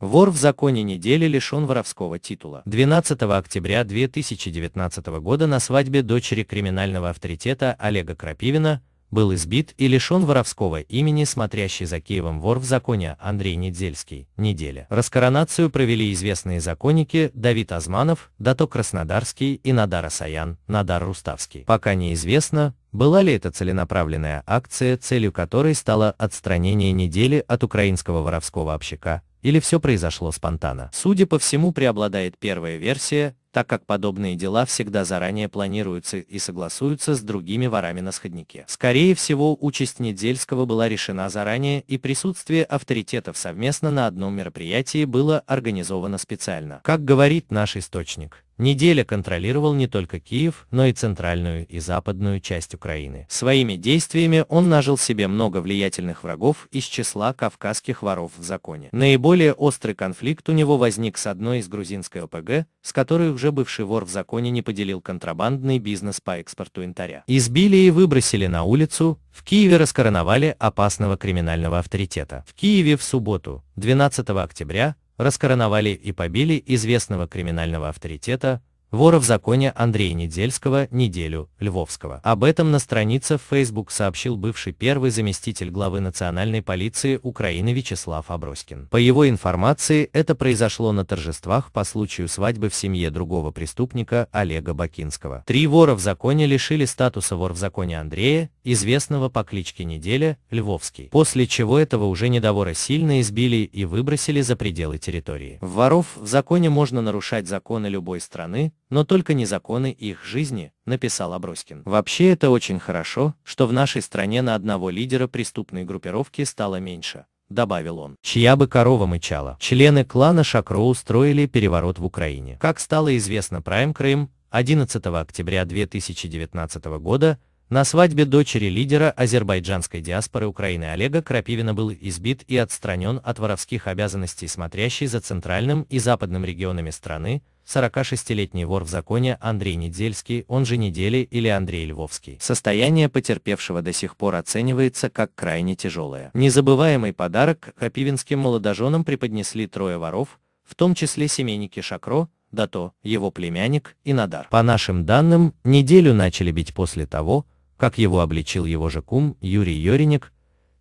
Вор в законе недели лишен воровского титула. 12 октября 2019 года на свадьбе дочери криминального авторитета Олега Крапивина был избит и лишен воровского имени смотрящий за Киевом вор в законе Андрей Недзельский Неделя. Раскоронацию провели известные законники Давид Азманов, Дато Краснодарский и Надар Саян, Надар Руставский. Пока неизвестно, была ли это целенаправленная акция, целью которой стало отстранение недели от украинского воровского общака, или все произошло спонтанно. Судя по всему, преобладает первая версия, так как подобные дела всегда заранее планируются и согласуются с другими ворами на сходнике. Скорее всего, участь Недельского была решена заранее и присутствие авторитетов совместно на одном мероприятии было организовано специально. Как говорит наш источник, неделя контролировал не только Киев, но и центральную и западную часть Украины. Своими действиями он нажил себе много влиятельных врагов из числа кавказских воров в законе. Наиболее острый конфликт у него возник с одной из грузинской ОПГ, с которой уже бывший вор в законе не поделил контрабандный бизнес по экспорту янтаря. Избили и выбросили на улицу, в Киеве раскороновали опасного криминального авторитета. В Киеве в субботу, 12 октября, раскороновали и побили известного криминального авторитета Вора в законе Андрея Недельского, неделю, Львовского. Об этом на странице в Facebook сообщил бывший первый заместитель главы национальной полиции Украины Вячеслав Аброськин. По его информации, это произошло на торжествах по случаю свадьбы в семье другого преступника Олега Бакинского. Три вора в законе лишили статуса вор в законе Андрея, известного по кличке Неделя, Львовский, после чего этого уже недовора сильно избили и выбросили за пределы территории. В воров в законе можно нарушать законы любой страны, но только не законы их жизни, написал Аброськин. Вообще это очень хорошо, что в нашей стране на одного лидера преступной группировки стало меньше, добавил он. Чья бы корова мычала. Члены клана Шакро устроили переворот в Украине. Как стало известно Prime Crime, 11 октября 2019 года на свадьбе дочери лидера азербайджанской диаспоры Украины Олега Крапивина был избит и отстранен от воровских обязанностей смотрящий за центральным и западным регионами страны, 46-летний вор в законе Андрей Недельский, он же Недели или Андрей Львовский. Состояние потерпевшего до сих пор оценивается как крайне тяжелое. Незабываемый подарок крапивинским молодоженам преподнесли трое воров, в том числе семейники Шакро, Дато, его племянник и Надар. По нашим данным, неделю начали бить после того, как его обличил его же кум Юрий Йориник,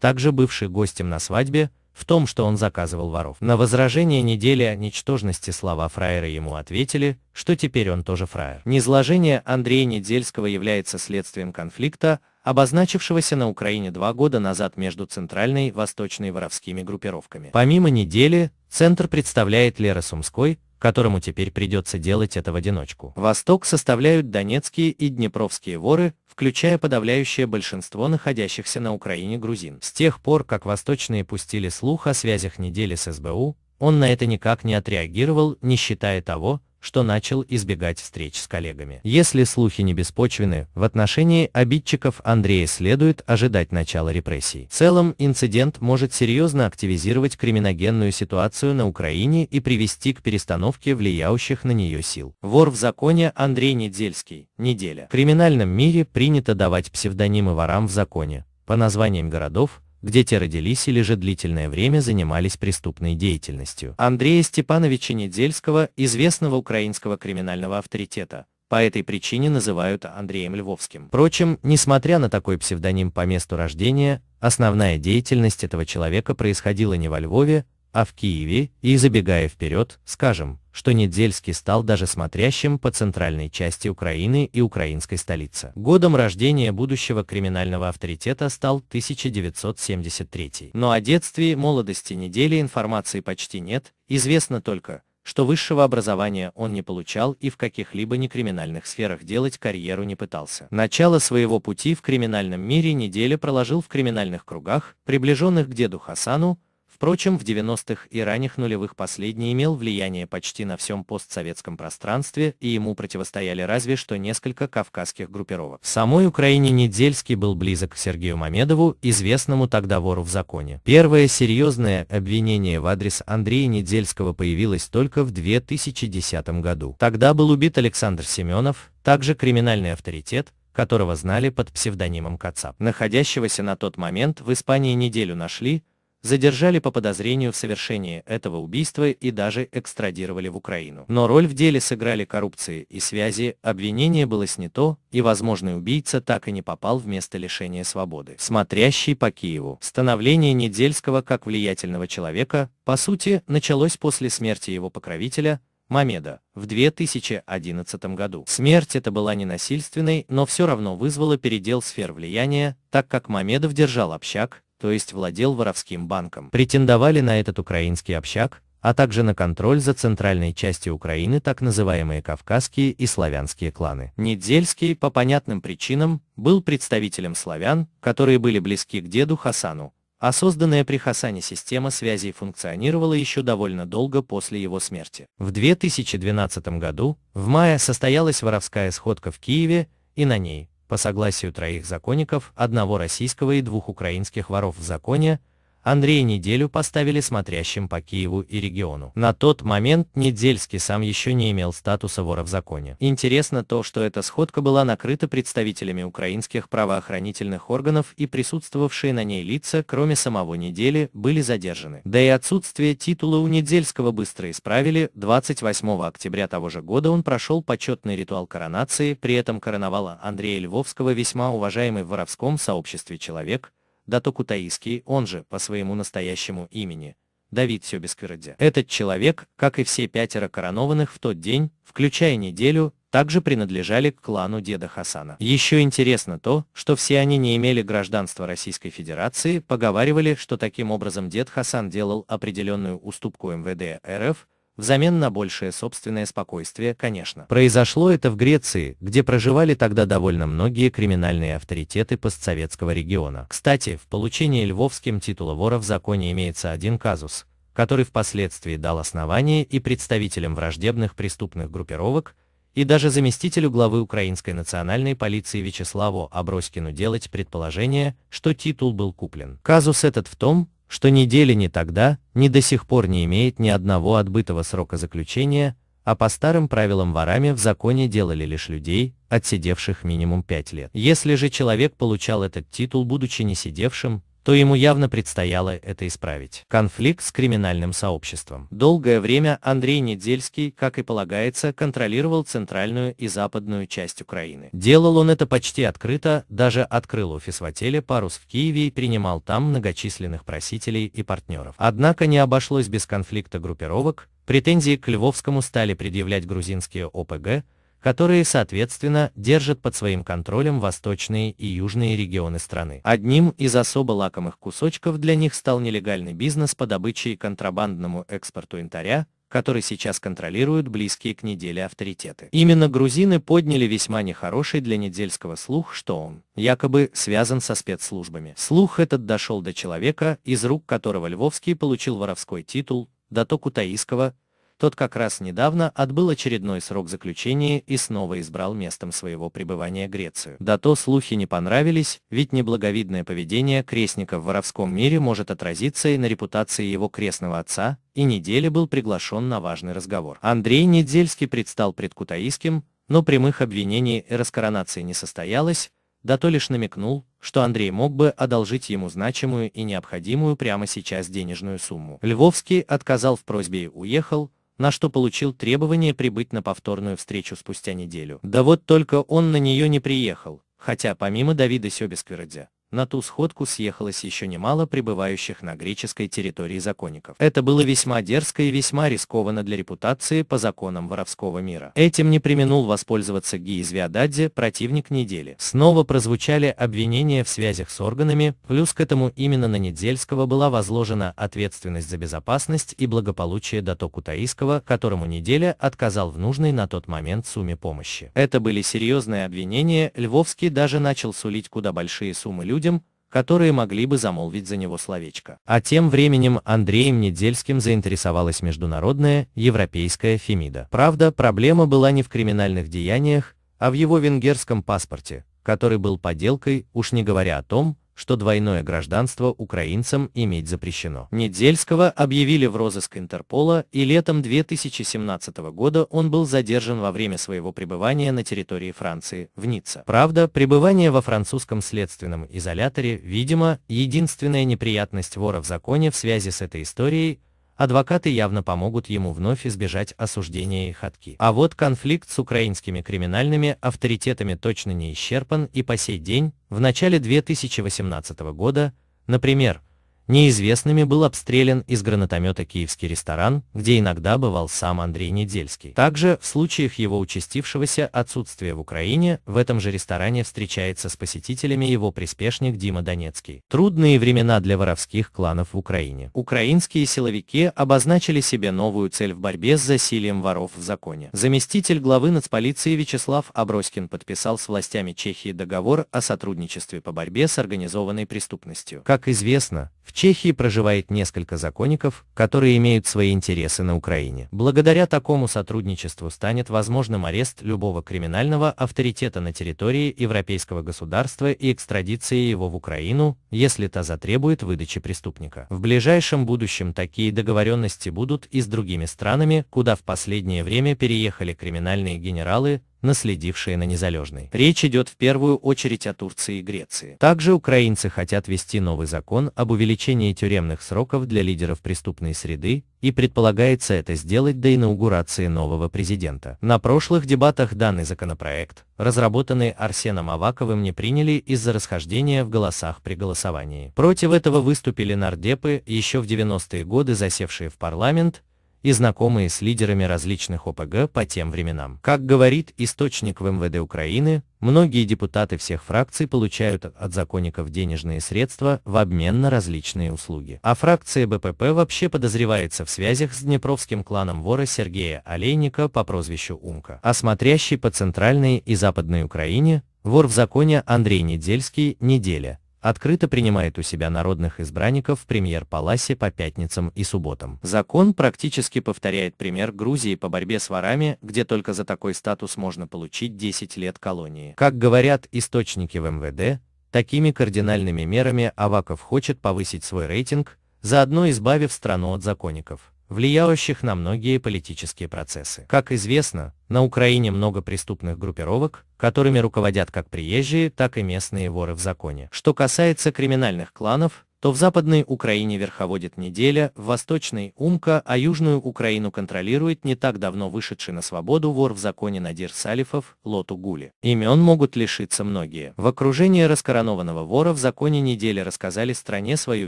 также бывший гостем на свадьбе, в том, что он заказывал воров. На возражение недели о ничтожности слова фраера ему ответили, что теперь он тоже фраер. Низложение Андрея Недельского является следствием конфликта, обозначившегося на Украине два года назад между центральной и восточной воровскими группировками. Помимо недели, центр представляет Лера Сумской, которому теперь придется делать это в одиночку. Восток составляют донецкие и днепровские воры, включая подавляющее большинство находящихся на Украине грузин. С тех пор, как восточные пустили слух о связях недели с СБУ, он на это никак не отреагировал, не считая того, что начал избегать встреч с коллегами. Если слухи не беспочвены, в отношении обидчиков Андрея следует ожидать начала репрессий. В целом, инцидент может серьезно активизировать криминогенную ситуацию на Украине и привести к перестановке влияющих на нее сил. Вор в законе Андрей Недельский. Неделя. В криминальном мире принято давать псевдонимы ворам в законе, по названиям городов, где те родились или же длительное время занимались преступной деятельностью. Андрея Степановича Недельского, известного украинского криминального авторитета, по этой причине называют Андреем Львовским. Впрочем, несмотря на такой псевдоним по месту рождения, основная деятельность этого человека происходила не во Львове, а в Киеве, и забегая вперед, скажем, что Недельский стал даже смотрящим по центральной части Украины и украинской столице. Годом рождения будущего криминального авторитета стал 1973. Но о детстве молодости недели информации почти нет, известно только, что высшего образования он не получал и в каких-либо некриминальных сферах делать карьеру не пытался. Начало своего пути в криминальном мире неделя проложил в криминальных кругах, приближенных к деду Хасану, Впрочем, в 90-х и ранних нулевых последний имел влияние почти на всем постсоветском пространстве, и ему противостояли разве что несколько кавказских группировок. В самой Украине Недельский был близок к Сергею Мамедову, известному тогда вору в законе. Первое серьезное обвинение в адрес Андрея Недельского появилось только в 2010 году. Тогда был убит Александр Семенов, также криминальный авторитет, которого знали под псевдонимом Кацап. Находящегося на тот момент в Испании неделю нашли, задержали по подозрению в совершении этого убийства и даже экстрадировали в Украину. Но роль в деле сыграли коррупции и связи, обвинение было снято, и возможный убийца так и не попал в место лишения свободы. Смотрящий по Киеву. Становление Недельского как влиятельного человека, по сути, началось после смерти его покровителя, Мамеда, в 2011 году. Смерть эта была ненасильственной, но все равно вызвала передел сфер влияния, так как Мамедов держал общак, то есть владел воровским банком. Претендовали на этот украинский общак, а также на контроль за центральной частью Украины так называемые кавказские и славянские кланы. Недельский, по понятным причинам, был представителем славян, которые были близки к деду Хасану, а созданная при Хасане система связей функционировала еще довольно долго после его смерти. В 2012 году, в мае, состоялась воровская сходка в Киеве, и на ней, по согласию троих законников, одного российского и двух украинских воров в законе, Андрея неделю поставили смотрящим по Киеву и региону. На тот момент Недельский сам еще не имел статуса вора в законе. Интересно то, что эта сходка была накрыта представителями украинских правоохранительных органов и присутствовавшие на ней лица, кроме самого недели, были задержаны. Да и отсутствие титула у Недельского быстро исправили, 28 октября того же года он прошел почетный ритуал коронации, при этом короновала Андрея Львовского весьма уважаемый в воровском сообществе человек, дато Кутаиский, он же, по своему настоящему имени, Давид Сёбисквердзе. Этот человек, как и все пятеро коронованных в тот день, включая неделю, также принадлежали к клану деда Хасана. Еще интересно то, что все они не имели гражданства Российской Федерации, поговаривали, что таким образом дед Хасан делал определенную уступку МВД РФ, взамен на большее собственное спокойствие, конечно. Произошло это в Греции, где проживали тогда довольно многие криминальные авторитеты постсоветского региона. Кстати, в получении львовским титула вора в законе имеется один казус, который впоследствии дал основание и представителям враждебных преступных группировок, и даже заместителю главы украинской национальной полиции Вячеславу Аброськину делать предположение, что титул был куплен. Казус этот в том, что недели деле ни тогда, ни до сих пор не имеет ни одного отбытого срока заключения, а по старым правилам ворами в законе делали лишь людей, отсидевших минимум 5 лет. Если же человек получал этот титул, будучи не сидевшим, то ему явно предстояло это исправить. Конфликт с криминальным сообществом. Долгое время Андрей Недельский, как и полагается, контролировал центральную и западную часть Украины. Делал он это почти открыто, даже открыл офис в отеле «Парус» в Киеве и принимал там многочисленных просителей и партнеров. Однако не обошлось без конфликта группировок, претензии к Львовскому стали предъявлять грузинские ОПГ, которые, соответственно, держат под своим контролем восточные и южные регионы страны. Одним из особо лакомых кусочков для них стал нелегальный бизнес по добыче и контрабандному экспорту янтаря, который сейчас контролируют близкие к неделе авторитеты. Именно грузины подняли весьма нехороший для недельского слух, что он якобы связан со спецслужбами. Слух этот дошел до человека, из рук которого Львовский получил воровской титул, до Кутаиского, тот как раз недавно отбыл очередной срок заключения и снова избрал местом своего пребывания Грецию. Да то слухи не понравились, ведь неблаговидное поведение крестника в воровском мире может отразиться и на репутации его крестного отца, и Неделя был приглашен на важный разговор. Андрей Недельский предстал пред Кутаиским, но прямых обвинений и раскоронации не состоялось, да то лишь намекнул, что Андрей мог бы одолжить ему значимую и необходимую прямо сейчас денежную сумму. Львовский отказал в просьбе и уехал, на что получил требование прибыть на повторную встречу спустя неделю. Да вот только он на нее не приехал, хотя помимо Давида Себесквердя, на ту сходку съехалось еще немало пребывающих на греческой территории законников. Это было весьма дерзко и весьма рискованно для репутации по законам воровского мира. Этим не применул воспользоваться Ги из Виададзе, противник недели. Снова прозвучали обвинения в связях с органами, плюс к этому именно на Недельского была возложена ответственность за безопасность и благополучие дато Кутаиского, которому неделя отказал в нужной на тот момент сумме помощи. Это были серьезные обвинения, Львовский даже начал сулить куда большие суммы людям, людям, которые могли бы замолвить за него словечко. А тем временем Андреем Недельским заинтересовалась международная, европейская Фемида. Правда, проблема была не в криминальных деяниях, а в его венгерском паспорте, который был подделкой, уж не говоря о том, что двойное гражданство украинцам иметь запрещено. Недельского объявили в розыск Интерпола, и летом 2017 года он был задержан во время своего пребывания на территории Франции, в Ницце. Правда, пребывание во французском следственном изоляторе, видимо, единственная неприятность вора в законе в связи с этой историей, адвокаты явно помогут ему вновь избежать осуждения и хатки. А вот конфликт с украинскими криминальными авторитетами точно не исчерпан и по сей день, в начале 2018 года, например, неизвестными был обстрелян из гранатомета киевский ресторан, где иногда бывал сам Андрей Недельский. Также в случаях его участившегося отсутствия в Украине в этом же ресторане встречается с посетителями его приспешник Дима Донецкий. Трудные времена для воровских кланов в Украине. Украинские силовики обозначили себе новую цель в борьбе с засилием воров в законе. Заместитель главы нацполиции Вячеслав Аброськин подписал с властями Чехии договор о сотрудничестве по борьбе с организованной преступностью. Как известно, в Чехии проживает несколько законников, которые имеют свои интересы на Украине. Благодаря такому сотрудничеству станет возможным арест любого криминального авторитета на территории европейского государства и экстрадиция его в Украину, если та затребует выдачи преступника. В ближайшем будущем такие договоренности будут и с другими странами, куда в последнее время переехали криминальные генералы, наследившие на незалежной. Речь идет в первую очередь о Турции и Греции. Также украинцы хотят ввести новый закон об увеличении тюремных сроков для лидеров преступной среды, и предполагается это сделать до инаугурации нового президента. На прошлых дебатах данный законопроект, разработанный Арсеном Аваковым, не приняли из-за расхождения в голосах при голосовании. Против этого выступили нардепы, еще в 90-е годы засевшие в парламент, и знакомые с лидерами различных ОПГ по тем временам. Как говорит источник в МВД Украины, многие депутаты всех фракций получают от законников денежные средства в обмен на различные услуги. А фракция БПП вообще подозревается в связях с днепровским кланом вора Сергея Олейника по прозвищу Умка. А смотрящий по центральной и западной Украине, вор в законе Андрей Недельский, неделя, открыто принимает у себя народных избранников в премьер-паласе по пятницам и субботам. Закон практически повторяет пример Грузии по борьбе с ворами, где только за такой статус можно получить 10 лет колонии. Как говорят источники в МВД, такими кардинальными мерами Аваков хочет повысить свой рейтинг, заодно избавив страну от законников влияющих на многие политические процессы. Как известно, на Украине много преступных группировок, которыми руководят как приезжие, так и местные воры в законе. Что касается криминальных кланов, то в Западной Украине верховодит неделя, в Восточной – Умка, а Южную Украину контролирует не так давно вышедший на свободу вор в законе Надир Салифов, Лоту Гули. Имен могут лишиться многие. В окружении раскоронованного вора в законе недели рассказали стране свою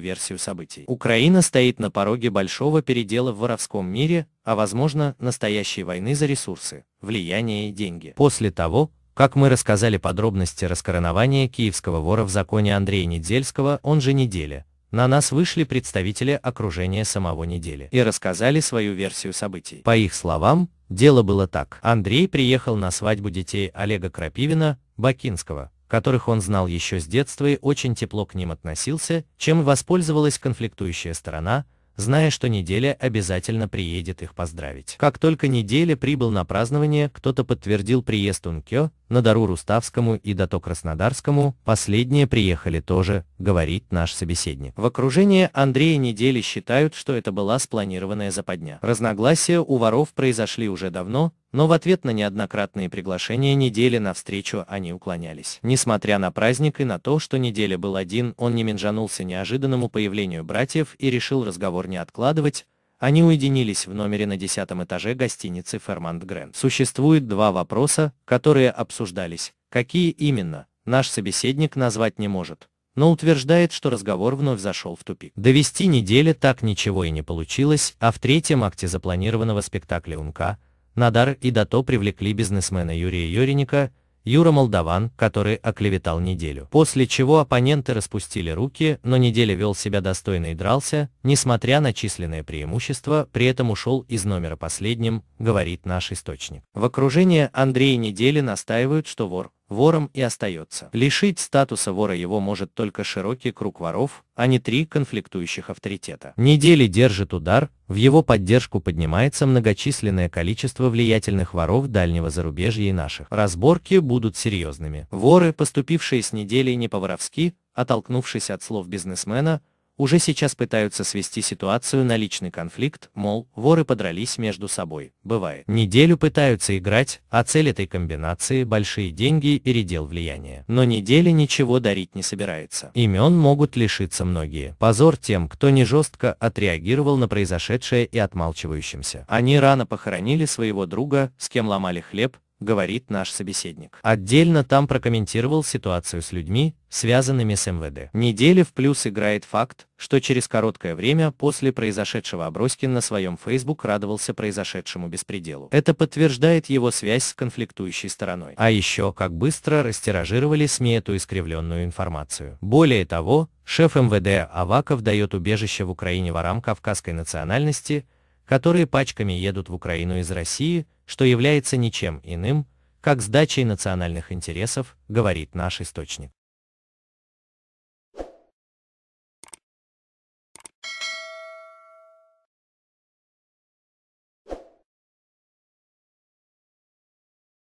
версию событий. Украина стоит на пороге большого передела в воровском мире, а возможно, настоящей войны за ресурсы, влияние и деньги. После того, как мы рассказали подробности раскоронования киевского вора в законе Андрея Недельского, он же Неделя, на нас вышли представители окружения самого Недели и рассказали свою версию событий. По их словам, дело было так. Андрей приехал на свадьбу детей Олега Крапивина, Бакинского, которых он знал еще с детства и очень тепло к ним относился, чем воспользовалась конфликтующая сторона, зная, что неделя обязательно приедет их поздравить. Как только неделя прибыл на празднование, кто-то подтвердил приезд Ункё, на Дару Руставскому и Дато Краснодарскому, последние приехали тоже, говорит наш собеседник. В окружении Андрея недели считают, что это была спланированная западня. Разногласия у воров произошли уже давно, но в ответ на неоднократные приглашения недели на встречу они уклонялись. Несмотря на праздник и на то, что неделя был один, он не менжанулся неожиданному появлению братьев и решил разговор не откладывать, они уединились в номере на десятом этаже гостиницы «Фермант Грэнд». Существует два вопроса, которые обсуждались. Какие именно, наш собеседник назвать не может, но утверждает, что разговор вновь зашел в тупик. Довести недели так ничего и не получилось, а в третьем акте запланированного спектакля «Умка» Надар и Дато привлекли бизнесмена Юрия Йореника. Юра Молдаван, который оклеветал неделю. После чего оппоненты распустили руки, но неделя вел себя достойно и дрался, несмотря на численное преимущество, при этом ушел из номера последним, говорит наш источник. В окружении Андрея недели настаивают, что вор вором и остается. Лишить статуса вора его может только широкий круг воров, а не три конфликтующих авторитета. Недели держит удар, в его поддержку поднимается многочисленное количество влиятельных воров дальнего зарубежья и наших. Разборки будут серьезными. Воры, поступившие с недели не по-воровски, оттолкнувшись от слов бизнесмена, уже сейчас пытаются свести ситуацию на личный конфликт, мол, воры подрались между собой, бывает. Неделю пытаются играть, а цель этой комбинации – большие деньги и передел влияния. Но неделя ничего дарить не собирается. Имен могут лишиться многие. Позор тем, кто не жестко отреагировал на произошедшее и отмалчивающимся. Они рано похоронили своего друга, с кем ломали хлеб, говорит наш собеседник. Отдельно там прокомментировал ситуацию с людьми, связанными с МВД. Неделя в плюс играет факт, что через короткое время после произошедшего Аброськин на своем Facebook радовался произошедшему беспределу. Это подтверждает его связь с конфликтующей стороной. А еще, как быстро растиражировали СМИ эту искривленную информацию. Более того, шеф МВД Аваков дает убежище в Украине ворам кавказской национальности, которые пачками едут в Украину из России, что является ничем иным, как сдачей национальных интересов, говорит наш источник.